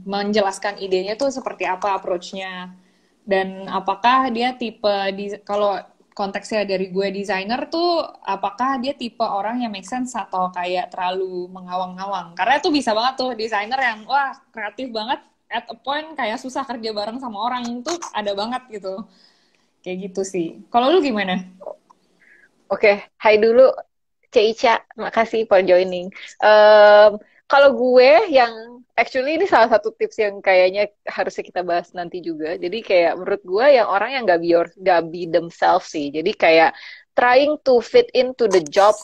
S2: menjelaskan idenya tuh seperti apa approachnya dan apakah dia tipe di kalau konteksnya dari gue desainer tuh apakah dia tipe orang yang make sense atau kayak terlalu mengawang-awang karena itu bisa banget tuh desainer yang wah kreatif banget at a point kayak susah kerja bareng sama orang itu ada banget gitu kayak gitu sih kalau lu gimana oke okay. hai dulu
S1: Ceica makasih for joining um, kalau gue yang actually ini salah satu tips yang kayaknya harusnya kita bahas nanti juga. Jadi kayak menurut gue yang orang yang gak be, your, gak be themselves sih. Jadi kayak trying to fit into the job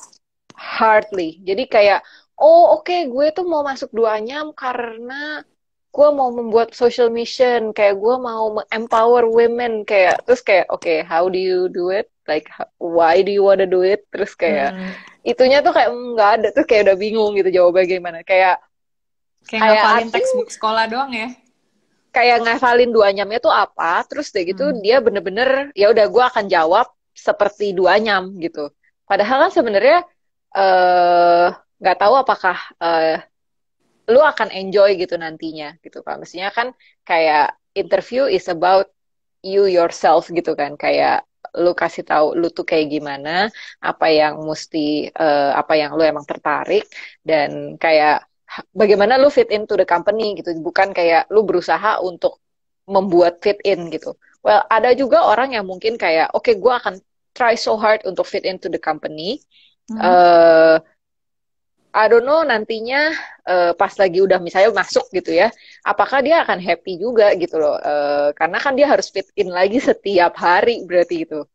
S1: hardly. Jadi kayak oh oke okay, gue tuh mau masuk duanya karena gue mau membuat social mission kayak gue mau empower women kayak terus kayak oke okay, how do you do it like why do you wanna do it terus kayak hmm. itunya tuh kayak mm, nggak ada tuh kayak udah bingung gitu jawabnya gimana kayak Kayak, ngafalin
S2: textbook sekolah doang ya?
S1: Kayak ngafalin dua nyamnya tuh apa, terus deh gitu hmm. dia bener-bener ya udah gue akan jawab seperti dua nyam gitu. Padahal kan sebenarnya eh, nggak uh, tahu apakah uh, lu akan enjoy gitu nantinya gitu kan. Mestinya kan kayak interview is about you yourself gitu kan. Kayak lu kasih tahu lu tuh kayak gimana, apa yang mesti uh, apa yang lu emang tertarik dan kayak bagaimana lu fit into the company gitu bukan kayak lu berusaha untuk membuat fit in gitu well ada juga orang yang mungkin kayak oke okay, gue akan try so hard untuk fit into the company -hmm. uh, I don't know nantinya uh, pas lagi udah misalnya masuk gitu ya, apakah dia akan happy juga gitu loh, uh, karena kan dia harus fit in lagi setiap hari berarti gitu.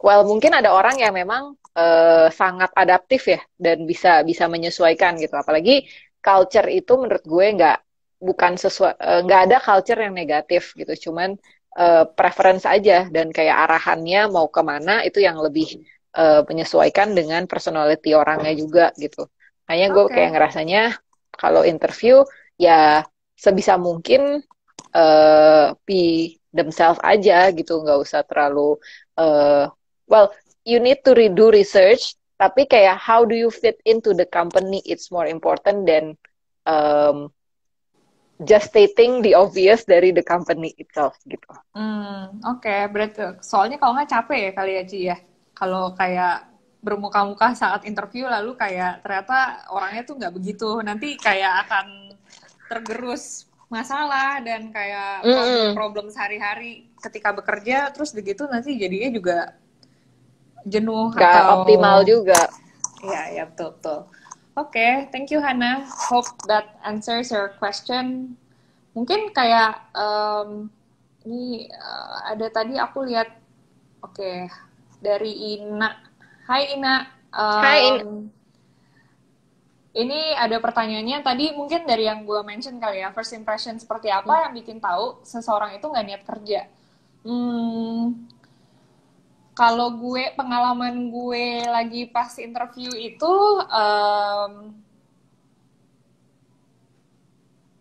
S1: Well mungkin ada orang yang memang uh, sangat adaptif ya dan bisa bisa menyesuaikan gitu, apalagi culture itu menurut gue nggak bukan sesuai eh, nggak ada culture yang negatif gitu cuman uh, preference aja dan kayak arahannya mau kemana itu yang lebih uh, menyesuaikan dengan personality orangnya juga gitu Hanya gue okay. kayak ngerasanya kalau interview ya sebisa mungkin uh, be themselves aja gitu nggak usah terlalu uh, well you need to redo research tapi kayak how do you fit into the company it's more important than um, just stating the obvious dari the company itself gitu.
S2: Hmm, oke, okay. berarti soalnya kalau nggak capek ya kali aja ya, ya. Kalau kayak bermuka-muka saat interview lalu kayak ternyata orangnya tuh nggak begitu, nanti kayak akan tergerus masalah dan kayak mm -hmm. problem sehari-hari ketika bekerja terus begitu nanti jadinya juga jenuh Gak atau optimal juga. Iya, ya betul betul. Oke, okay, thank you Hana. Hope that answers your question. Mungkin kayak um, ini uh, ada tadi aku lihat, oke okay, dari Ina. Hai Ina. Um, Hai Ina. Ini ada pertanyaannya tadi mungkin dari yang gue mention kali ya first impression seperti apa hmm. yang bikin tahu seseorang itu nggak niat kerja. Hmm, kalau gue pengalaman gue lagi pas interview itu um,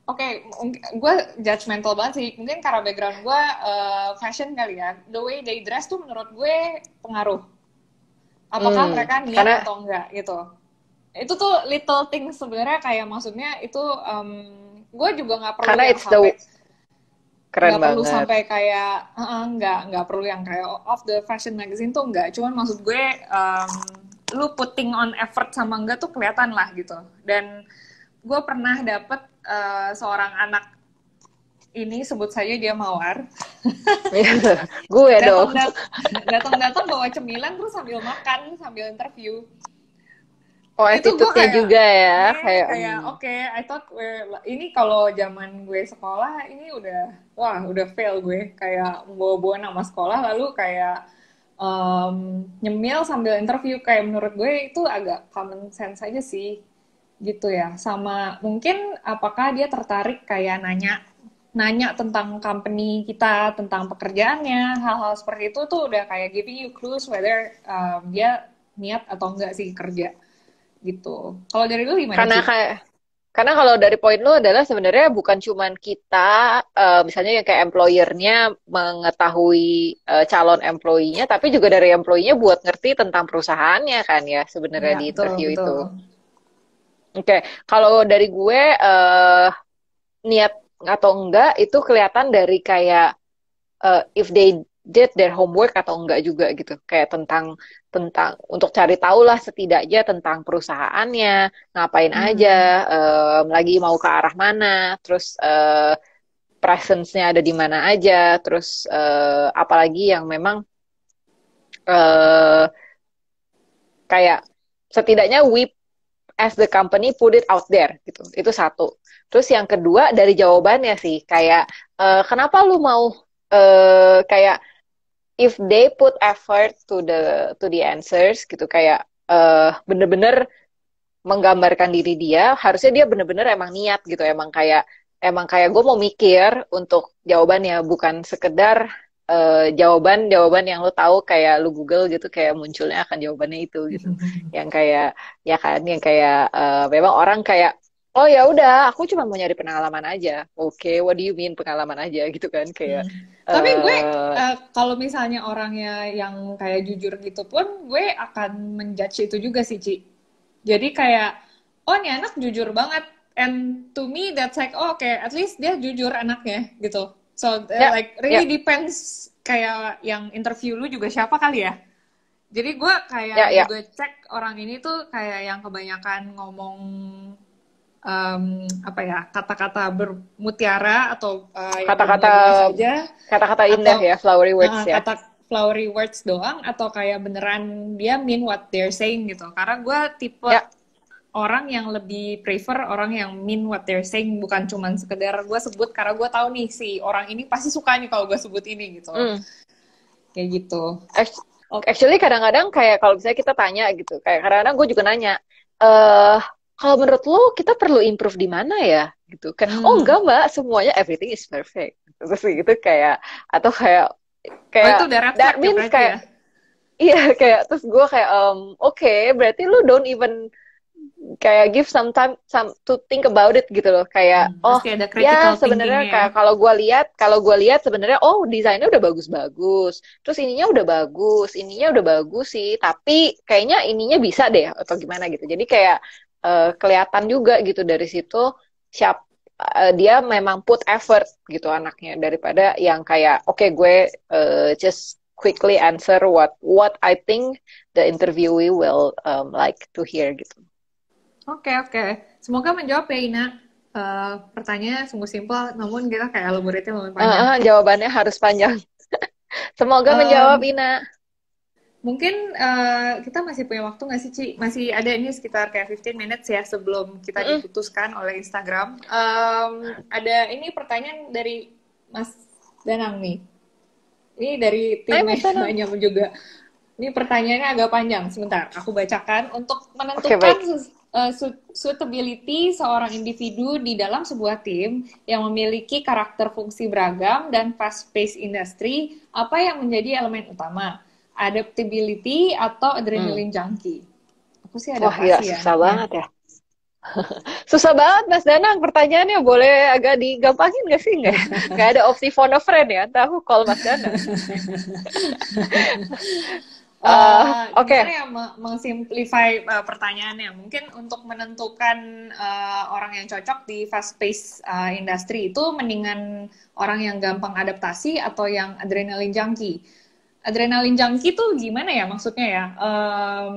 S2: oke okay, gue judgmental banget sih mungkin karena background gue uh, fashion kali ya the way they dress tuh menurut gue pengaruh
S1: apakah hmm, mereka niat karena... atau
S2: enggak gitu itu tuh little thing sebenarnya kayak maksudnya itu um, gue juga nggak perlu karena it's the
S1: Keren gak banget. perlu sampai
S2: kayak uh, nggak nggak perlu yang kayak off the fashion magazine tuh nggak cuman maksud gue um, lu putting on effort sama enggak tuh kelihatan lah gitu dan gue pernah dapet uh, seorang anak ini sebut saja dia mawar gue dong datang datang bawa cemilan terus sambil makan sambil interview
S1: Oh, itu gue kayak, juga ya. Iya, kayak, kayak
S2: hmm. oke, okay, I thought we're, ini kalau zaman gue sekolah ini udah wah udah fail gue kayak bawa-bawa nama sekolah lalu kayak um, nyemil sambil interview kayak menurut gue itu agak common sense aja sih gitu ya sama mungkin apakah dia tertarik kayak nanya nanya tentang company kita tentang pekerjaannya hal-hal seperti itu tuh udah kayak giving you clues whether um, dia niat atau enggak sih kerja gitu
S1: kalau dari lu gimana karena sih? kayak karena kalau dari poin lu adalah sebenarnya bukan cuman kita, uh, misalnya yang kayak employernya mengetahui uh, calon employee-nya, tapi juga dari employee-nya buat ngerti tentang perusahaannya kan ya sebenarnya ya, di interview betul, itu. Oke, okay. kalau dari gue uh, niat atau enggak itu kelihatan dari kayak uh, if they did their homework atau enggak juga gitu, kayak tentang tentang untuk cari tahu lah setidaknya tentang perusahaannya ngapain hmm. aja um, lagi mau ke arah mana terus uh, presence-nya ada di mana aja terus uh, apalagi yang memang uh, kayak setidaknya we as the company put it out there gitu itu satu terus yang kedua dari jawabannya sih kayak uh, kenapa lu mau uh, kayak if they put effort to the to the answers gitu kayak uh, bener-bener menggambarkan diri dia harusnya dia bener-bener emang niat gitu emang kayak emang kayak gue mau mikir untuk jawabannya bukan sekedar uh, jawaban jawaban yang lo tahu kayak lo Google gitu kayak munculnya akan jawabannya itu gitu yang kayak ya kan yang kayak uh, memang orang kayak oh ya udah aku cuma mau nyari pengalaman aja oke okay, what do you mean pengalaman aja gitu kan kayak hmm. uh, tapi gue uh,
S2: kalau misalnya orangnya yang kayak jujur gitu pun gue akan menjudge itu juga sih Ci jadi kayak oh nih anak jujur banget and to me that's like oh, oke okay, at least dia jujur anaknya gitu so uh, eh, yeah, like really yeah. depends kayak yang interview lu juga siapa kali ya jadi gue kayak yeah, yeah. gue cek orang ini tuh kayak yang kebanyakan ngomong um, apa ya kata-kata bermutiara atau eh, kata-kata uh, kata-kata indah atau, ya flowery words uh, ya kata flowery words doang atau kayak beneran dia mean what they're saying gitu karena gue tipe ya. orang yang lebih prefer orang yang mean what they're saying bukan cuman sekedar gue sebut karena gue tahu nih si orang ini pasti suka nih kalau gue sebut ini gitu mm.
S1: kayak gitu Actually kadang-kadang kayak kalau misalnya kita tanya gitu, kayak kadang-kadang gue juga nanya, eh uh, kalau menurut lo kita perlu improve di mana ya gitu kan hmm. oh enggak mbak semuanya everything is perfect terus gitu kayak atau kayak kayak oh, itu that means ya, kayak iya kayak terus gue kayak um, oke okay, berarti lo don't even kayak give some time some to think about it gitu loh kayak hmm, oh ada ya sebenarnya ya. kayak kalau gue lihat kalau gue lihat sebenarnya oh desainnya udah bagus-bagus terus ininya udah bagus ininya udah bagus sih tapi kayaknya ininya bisa deh atau gimana gitu jadi kayak uh, kelihatan juga gitu dari situ siap uh, dia memang put effort gitu anaknya daripada yang kayak oke okay, gue uh, just quickly answer what what I think the interviewee will um, like to hear gitu.
S2: Oke okay, oke, okay. semoga menjawab ya Ina. Uh, pertanyaannya sungguh simpel, namun kita kayak elaborate lumayan panjang. Uh, uh, jawabannya harus panjang. semoga um, menjawab Ina. Mungkin uh, kita masih punya waktu nggak sih, Ci? Masih ada ini sekitar kayak 15 minutes ya sebelum kita diputuskan oleh Instagram. Um, ada ini pertanyaan dari Mas Danang nih. Ini dari tim banyak juga. Ini pertanyaannya agak panjang. Sebentar, aku bacakan untuk menentukan okay, uh, eh, suitability seorang individu di dalam sebuah tim yang memiliki karakter fungsi beragam dan fast-paced industry, apa yang menjadi elemen utama? adaptability atau adrenaline hmm. junkie? Aku sih ada Wah, ya, ya, susah banget ya.
S1: susah banget Mas Danang pertanyaannya boleh agak digampangin gak sih nggak nggak ada opsi phone of friend ya tahu call Mas Danang Uh, Oke. Okay.
S2: ya mengsimplify uh, pertanyaannya. Mungkin untuk menentukan uh, orang yang cocok di fast pace uh, industri itu mendingan orang yang gampang adaptasi atau yang adrenalin junkie adrenalin junkie tuh gimana ya maksudnya ya? Um,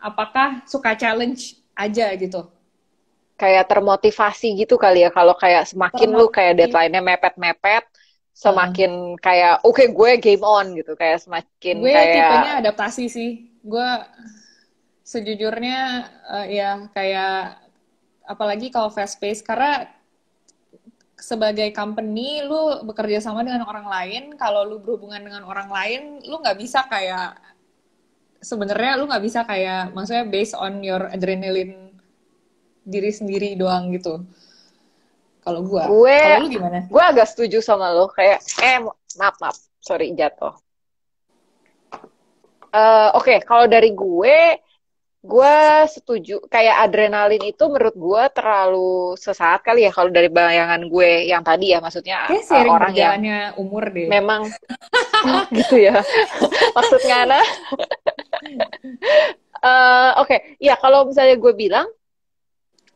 S2: apakah suka challenge aja gitu?
S1: Kayak termotivasi gitu kali ya kalau kayak semakin lu kayak deadline-nya mepet-mepet, hmm. semakin hmm. kayak oke okay, gue game on gitu, kayak semakin gue kayak Gue tipenya
S2: adaptasi sih. Gue sejujurnya uh, ya kayak apalagi kalau fast pace karena sebagai company lu bekerja sama dengan orang lain kalau lu berhubungan dengan orang lain lu nggak bisa kayak sebenarnya lu nggak bisa kayak maksudnya based on your adrenaline diri sendiri doang gitu kalau gue kalau lu gimana
S1: gue agak setuju sama lu. kayak eh maaf maaf sorry jatuh uh, oke okay, kalau dari gue gue setuju kayak adrenalin itu menurut gue terlalu sesaat kali ya kalau dari bayangan gue yang tadi ya maksudnya kayak orang yang
S2: umur deh memang
S1: oh, gitu ya maksudnya Ana uh, oke okay. ya kalau misalnya gue bilang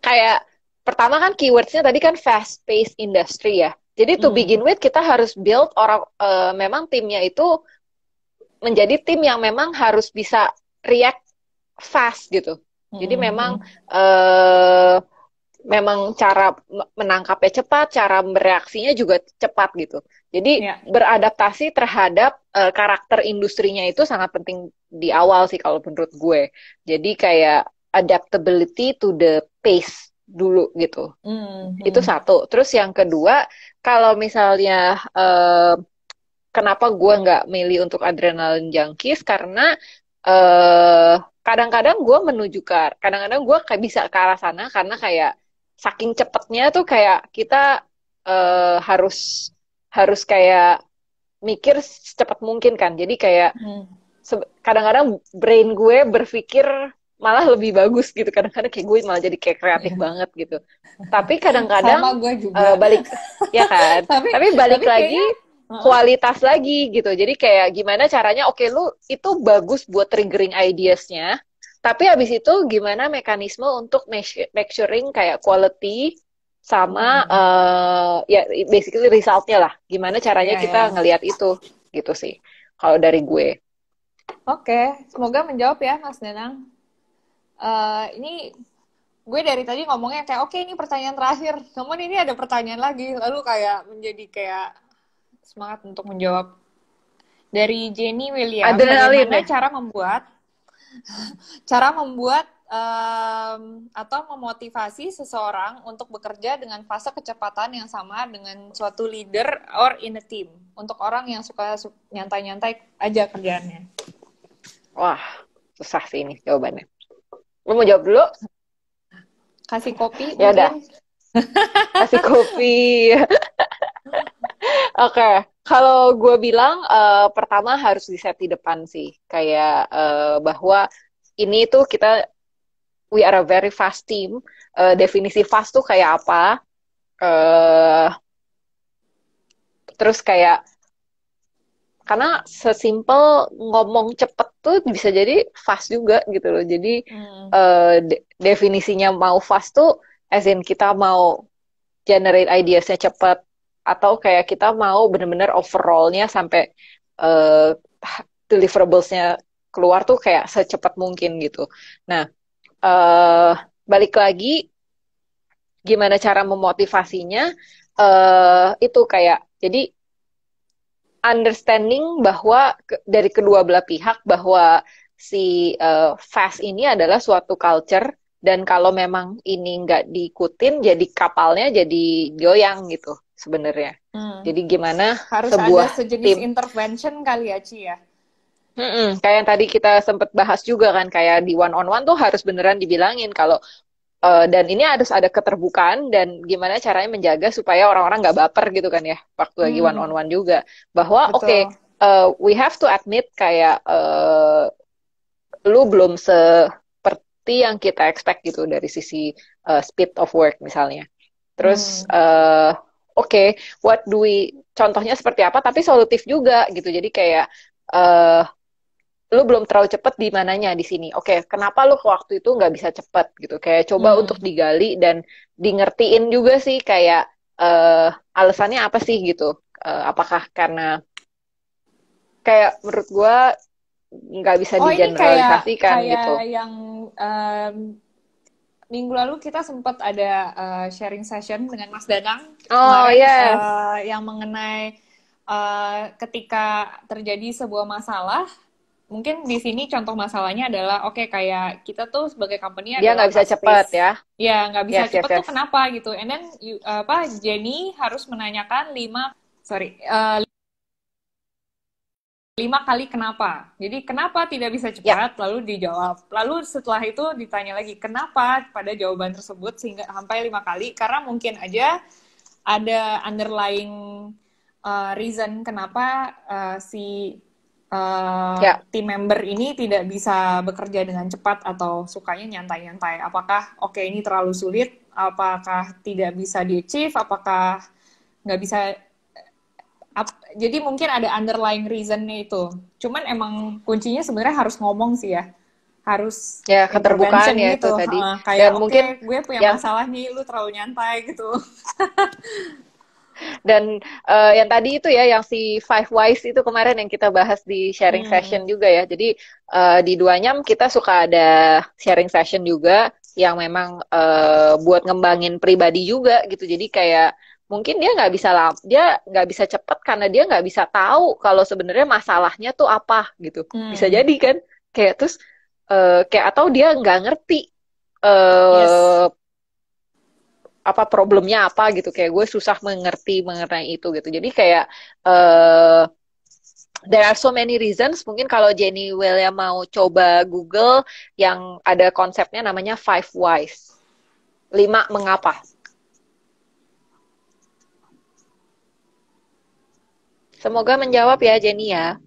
S1: kayak pertama kan keywordsnya tadi kan fast pace industry ya jadi to hmm. begin with kita harus build orang uh, memang timnya itu menjadi tim yang memang harus bisa react fast gitu. Jadi hmm. memang uh, memang cara menangkapnya cepat, cara bereaksinya juga cepat gitu. Jadi yeah. beradaptasi terhadap uh, karakter industrinya itu sangat penting di awal sih kalau menurut gue. Jadi kayak adaptability to the pace dulu gitu. Mm-hmm. Itu hmm. satu. Terus yang kedua, kalau misalnya uh, kenapa gue nggak milih untuk adrenalin junkies karena uh, kadang-kadang gue menuju ke kadang-kadang gue kayak bisa ke arah sana karena kayak saking cepetnya tuh kayak kita uh, harus harus kayak mikir secepat mungkin kan jadi kayak hmm. kadang-kadang brain gue berpikir malah lebih bagus gitu kadang-kadang kayak gue malah jadi kayak kreatif yeah. banget gitu tapi kadang-kadang uh, balik ya kan tapi, tapi balik tapi lagi kualitas lagi gitu. Jadi kayak gimana caranya? Oke, okay, lu itu bagus buat triggering ideasnya, tapi habis itu gimana mekanisme untuk make kayak quality sama hmm. uh, ya basically resultnya lah. Gimana caranya yeah, kita yeah. ngelihat itu gitu sih. Kalau dari gue.
S2: Oke, okay. semoga menjawab ya Mas Denang Uh, eh, ini gue dari tadi ngomongnya kayak oke okay, ini pertanyaan terakhir, namun ini ada pertanyaan lagi, lalu kayak menjadi kayak semangat untuk menjawab. Dari Jenny William, Adrenalin, bagaimana ya? cara membuat cara membuat um, atau memotivasi seseorang untuk bekerja dengan fase kecepatan yang sama dengan suatu leader or in a team untuk orang yang suka nyantai-nyantai
S1: aja kerjaannya. Wah, susah sih ini jawabannya. Lu mau jawab dulu?
S2: Kasih kopi. Ya udah.
S1: Kasih kopi. Oke, okay. kalau gue bilang uh, pertama harus di set di depan sih, kayak uh, bahwa ini tuh kita we are a very fast team. Uh, definisi fast tuh kayak apa? Uh, terus kayak karena sesimpel ngomong cepet tuh bisa jadi fast juga gitu loh. Jadi hmm. uh, de definisinya mau fast tuh as in kita mau generate ideasnya cepet atau kayak kita mau bener-bener overallnya sampai uh, deliverablesnya keluar tuh kayak secepat mungkin gitu. Nah, uh, balik lagi gimana cara memotivasinya uh, itu kayak jadi understanding bahwa ke, dari kedua belah pihak bahwa si uh, fast ini adalah suatu culture dan kalau memang ini nggak diikutin jadi kapalnya jadi goyang gitu sebenarnya. Hmm. Jadi gimana harus sebuah ada sejenis tim.
S2: intervention kali ya Ci ya.
S1: Hmm-hmm. Kayak yang tadi kita sempat bahas juga kan, kayak di one on one tuh harus beneran dibilangin kalau uh, dan ini harus ada keterbukaan dan gimana caranya menjaga supaya orang-orang nggak baper gitu kan ya waktu lagi one on one juga bahwa oke okay, uh, eh, we have to admit kayak uh, lu belum seperti yang kita expect gitu dari sisi uh, speed of work misalnya. Terus hmm. uh, oke okay, what do we contohnya seperti apa tapi solutif juga gitu jadi kayak uh, lu belum terlalu cepet di mananya di sini oke okay, kenapa lu waktu itu nggak bisa cepet gitu kayak coba hmm. untuk digali dan di ngertiin juga sih kayak uh, alasannya apa sih gitu uh, apakah karena kayak menurut gue nggak bisa oh, digeneralisasikan kayak, gitu. kayak gitu
S2: yang um minggu lalu kita sempat ada uh, sharing session dengan Mas Danang oh, kemarin, yes. Iya. uh, yang mengenai uh, ketika terjadi sebuah masalah mungkin di sini contoh masalahnya adalah oke okay, kayak kita tuh sebagai company dia nggak bisa cepat ya ya nggak bisa yes, cepat yes, yes. tuh kenapa gitu and then you, apa Jenny harus menanyakan lima sorry uh, lima kali kenapa. Jadi kenapa tidak bisa ya. cepat, ya. lalu dijawab. Lalu setelah itu ditanya lagi kenapa pada jawaban tersebut sehingga sampai lima kali. Karena mungkin aja ada underlying uh, reason kenapa uh, si uh, ya. tim member ini tidak bisa bekerja dengan cepat atau sukanya nyantai-nyantai. Apakah oke okay, ini terlalu sulit? Apakah tidak bisa di achieve? Apakah nggak bisa Up, jadi mungkin ada underlying reasonnya itu. Cuman emang kuncinya sebenarnya harus ngomong sih ya. Harus ya keterbukaan ya gitu. itu tadi. Uh, kayak dan okay, mungkin gue punya yang... masalah nih, lu terlalu nyantai gitu.
S1: dan uh, yang tadi itu ya yang si five wise itu kemarin yang kita bahas di sharing hmm. session juga ya jadi uh, di duanya kita suka ada sharing session juga yang memang uh, buat ngembangin pribadi juga gitu jadi kayak mungkin dia nggak bisa dia nggak bisa cepat karena dia nggak bisa tahu kalau sebenarnya masalahnya tuh apa gitu hmm. bisa jadi kan kayak terus uh, kayak atau dia nggak ngerti uh, yes. apa problemnya apa gitu kayak gue susah mengerti mengenai itu gitu jadi kayak uh, there are so many reasons. Mungkin kalau Jenny William mau coba Google yang ada konsepnya namanya Five wise Lima mengapa.
S2: Semoga menjawab ya Jenny ya.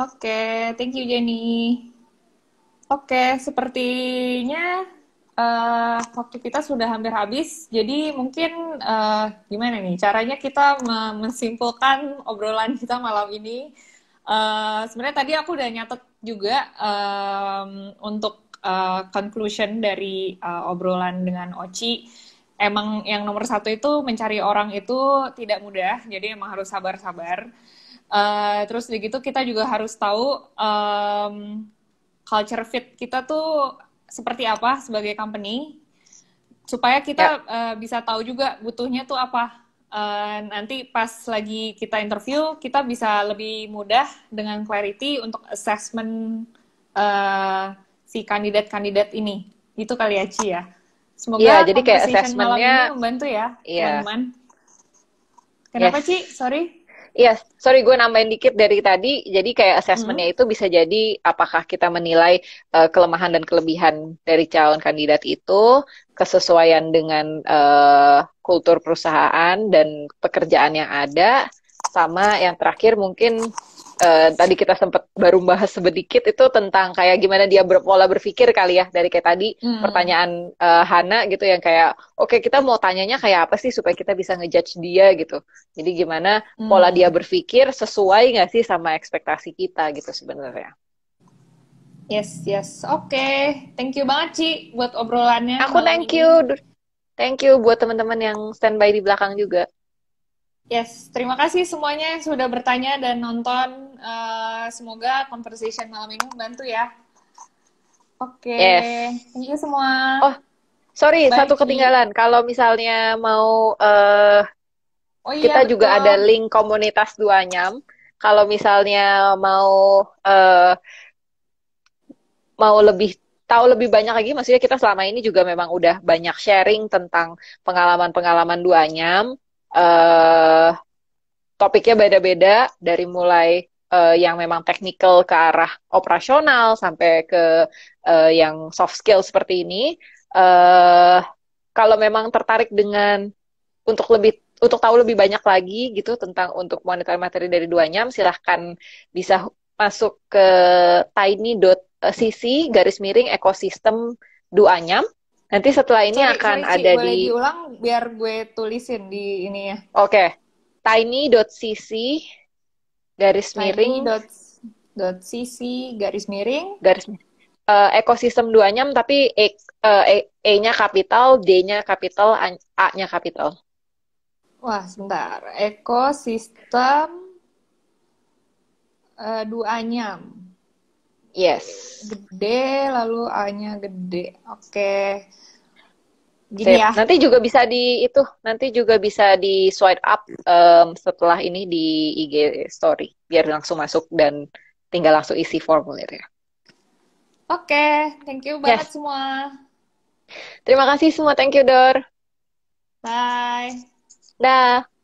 S2: Oke, okay, thank you Jenny. Oke, okay, sepertinya uh, waktu kita sudah hampir habis. Jadi mungkin uh, gimana nih caranya kita mensimpulkan obrolan kita malam ini? Uh, Sebenarnya tadi aku udah nyatet juga um, untuk uh, conclusion dari uh, obrolan dengan Oci emang yang nomor satu itu mencari orang itu tidak mudah, jadi emang harus sabar-sabar. Uh, terus begitu kita juga harus tahu um, culture fit kita tuh seperti apa sebagai company supaya kita ya. uh, bisa tahu juga butuhnya tuh apa uh, nanti pas lagi kita interview kita bisa lebih mudah dengan clarity untuk assessment uh, si kandidat-kandidat ini itu kali ya Ci ya
S1: Semoga ya, jadi kayak assessmentnya
S2: membantu ya, iya. teman-teman. Kenapa yes. Iya. sih? Sorry. Iya, yes. sorry
S1: gue nambahin dikit dari tadi. Jadi kayak asesmennya hmm. itu bisa jadi apakah kita menilai uh, kelemahan dan kelebihan dari calon kandidat itu, kesesuaian dengan uh, kultur perusahaan dan pekerjaan yang ada, sama yang terakhir mungkin Eh, tadi kita sempat baru bahas sedikit itu tentang kayak gimana dia berpola berpikir kali ya dari kayak tadi hmm. pertanyaan uh, Hana gitu yang kayak oke okay, kita mau tanyanya kayak apa sih supaya kita bisa ngejudge dia gitu jadi gimana hmm. pola dia berpikir sesuai nggak sih sama ekspektasi kita gitu sebenarnya
S2: yes yes oke okay. thank you banget Ci buat obrolannya aku thank you thank you buat teman-teman yang standby di belakang juga Yes, terima kasih semuanya yang sudah bertanya dan nonton. Uh, semoga conversation malam ini membantu ya.
S1: Oke, okay. yes. thank you semua. Oh, sorry, Bye. satu ketinggalan. Kalau misalnya mau, uh, oh, iya, kita betul. juga ada link komunitas dua duanyam. Kalau misalnya mau uh, mau lebih tahu lebih banyak lagi, maksudnya kita selama ini juga memang udah banyak sharing tentang pengalaman-pengalaman dua duanyam uh, topiknya beda-beda dari mulai uh, yang memang teknikal ke arah operasional sampai ke uh, yang soft skill seperti ini. Uh, kalau memang tertarik dengan untuk lebih untuk tahu lebih banyak lagi gitu tentang untuk monitor materi dari dua nyam, silahkan bisa masuk ke tiny.cc garis miring ekosistem duanyam Nanti setelah ini sorry, akan sorry, ada Ci, di diulang
S2: biar gue tulisin di ini ya.
S1: Oke. Okay. tiny.cc garis miring
S2: dot cc garis
S1: miring garis uh, ekosistem duanya tapi e, uh, e-nya kapital, D-nya kapital,
S2: A-nya kapital. Wah, sebentar. Ekosistem uh, eh, duanyam. Yes. Gede, lalu A-nya gede. Oke. Okay. Gini ya. Nanti juga
S1: bisa di itu, nanti juga bisa di swipe up um, setelah ini di IG story, biar langsung masuk dan tinggal langsung isi formulir ya.
S2: Oke, okay. thank you banget yes. semua. Terima kasih semua, thank you Dor. Bye. Dah.